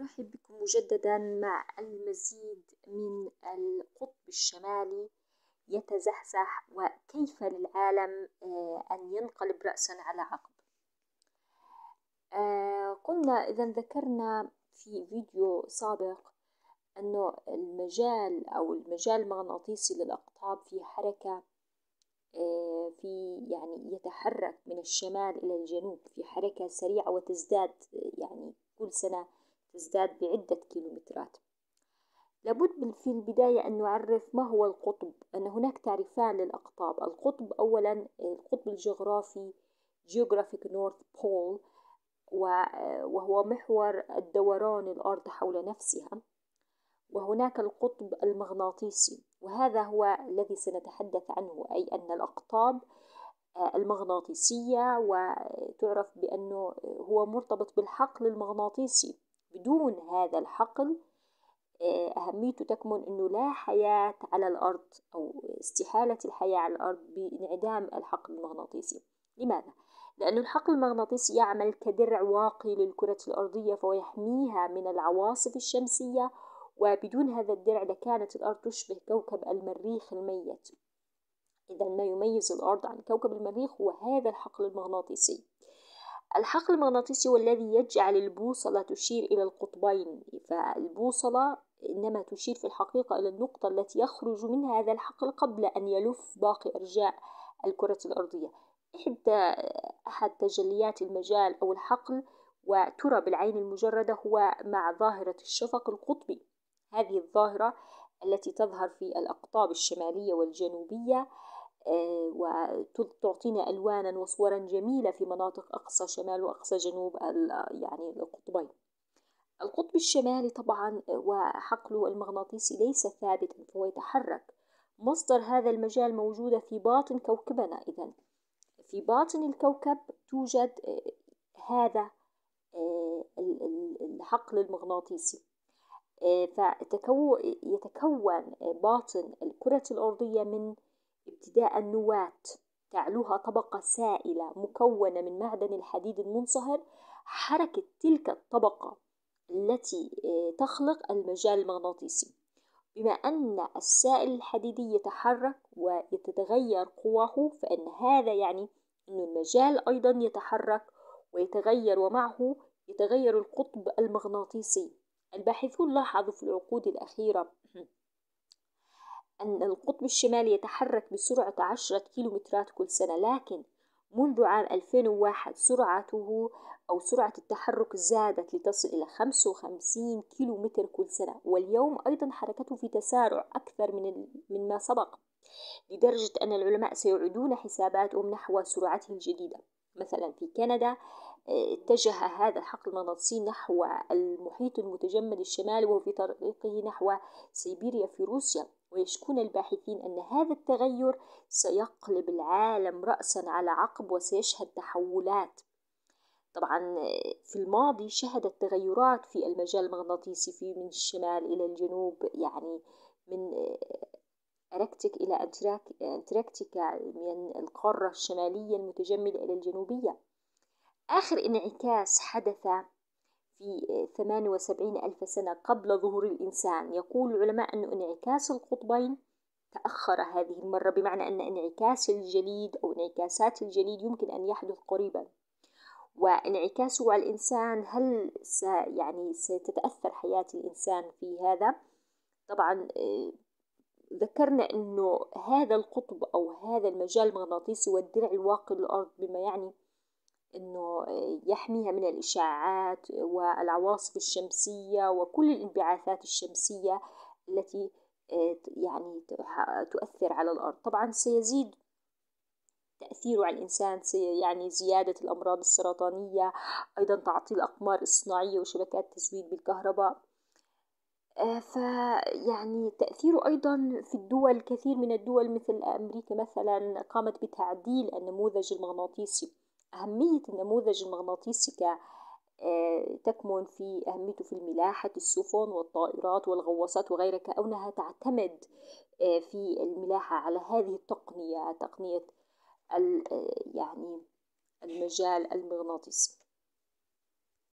نرحب بكم مجددا مع المزيد من القطب الشمالي يتزحزح وكيف للعالم آه، أن ينقلب رأسا على عقب آه، قلنا إذا ذكرنا في فيديو سابق أنه المجال أو المجال المغناطيسي للأقطاب في حركة آه، في يعني يتحرك من الشمال إلى الجنوب في حركة سريعة وتزداد يعني كل سنة تزداد بعدة كيلومترات لابد في البداية أن نعرف ما هو القطب أن هناك تعريفان للأقطاب القطب أولا القطب الجغرافي Geographic North Pole وهو محور الدوران الأرض حول نفسها وهناك القطب المغناطيسي وهذا هو الذي سنتحدث عنه أي أن الأقطاب آه، المغناطيسية وتعرف بأنه هو مرتبط بالحقل المغناطيسي بدون هذا الحقل آه، أهميته تكمن أنه لا حياة على الأرض أو استحالة الحياة على الأرض بانعدام الحقل المغناطيسي لماذا؟ لأن الحقل المغناطيسي يعمل كدرع واقي للكرة الأرضية فهو يحميها من العواصف الشمسية وبدون هذا الدرع لكانت الأرض تشبه كوكب المريخ الميت إذا ما يميز الأرض عن كوكب المريخ هو هذا الحقل المغناطيسي الحقل المغناطيسي هو الذي يجعل البوصلة تشير إلى القطبين فالبوصلة إنما تشير في الحقيقة إلى النقطة التي يخرج منها هذا الحقل قبل أن يلف باقي أرجاء الكرة الأرضية إحدى أحد تجليات المجال أو الحقل وترى بالعين المجردة هو مع ظاهرة الشفق القطبي هذه الظاهرة التي تظهر في الأقطاب الشمالية والجنوبية آه، وتعطينا ألوانا وصورا جميلة في مناطق أقصى شمال وأقصى جنوب يعني القطبين القطب الشمالي طبعا آه، وحقله المغناطيسي ليس ثابتا فهو يتحرك مصدر هذا المجال موجودة في باطن كوكبنا إذا في باطن الكوكب توجد آه، هذا الحقل المغناطيسي فيتكون باطن الكرة الأرضية من ابتداء النواة تعلوها طبقة سائلة مكونة من معدن الحديد المنصهر حركة تلك الطبقة التي آه، تخلق المجال المغناطيسي بما أن السائل الحديدي يتحرك وتتغير قواه فإن هذا يعني أن المجال أيضا يتحرك ويتغير ومعه يتغير القطب المغناطيسي الباحثون لاحظوا في العقود الأخيرة أن القطب الشمالي يتحرك بسرعة عشرة كيلومترات كل سنة لكن منذ عام 2001 سرعته أو سرعة التحرك زادت لتصل إلى 55 كيلومتر كل سنة واليوم أيضا حركته في تسارع أكثر من مما سبق لدرجة أن العلماء سيعيدون حساباتهم نحو سرعته الجديدة مثلا في كندا اتجه هذا الحقل المغناطيسي نحو المحيط المتجمد الشمالي وهو في طريقه نحو سيبيريا في روسيا ويشكون الباحثين أن هذا التغير سيقلب العالم رأسا على عقب وسيشهد تحولات طبعا في الماضي شهدت تغيرات في المجال المغناطيسي في من الشمال إلى الجنوب يعني من أركتيك إلى أنتراك أنتراكتيكا من القارة الشمالية المتجمدة إلى الجنوبية آخر انعكاس حدث في 78 ألف سنة قبل ظهور الإنسان يقول العلماء أن انعكاس القطبين تأخر هذه المرة بمعنى أن انعكاس الجليد أو انعكاسات الجليد يمكن أن يحدث قريبا وانعكاسه على الإنسان هل س يعني ستتأثر حياة الإنسان في هذا؟ طبعا آه، ذكرنا أنه هذا القطب أو هذا المجال المغناطيسي والدرع الواقي للأرض بما يعني انه يحميها من الاشعاعات والعواصف الشمسيه وكل الانبعاثات الشمسيه التي آه، يعني تؤثر على الارض طبعا سيزيد تأثيره على الإنسان يعني زيادة الأمراض السرطانية أيضا تعطيل الأقمار الصناعية وشبكات تزويد بالكهرباء آه، فيعني تأثيره أيضا في الدول كثير من الدول مثل أمريكا مثلا قامت بتعديل النموذج المغناطيسي أهمية النموذج المغناطيسي ك آه، تكمن في أهميته في الملاحة السفن والطائرات والغواصات وغيرها كونها تعتمد آه، في الملاحة على هذه التقنية تقنية آه، يعني المجال المغناطيسي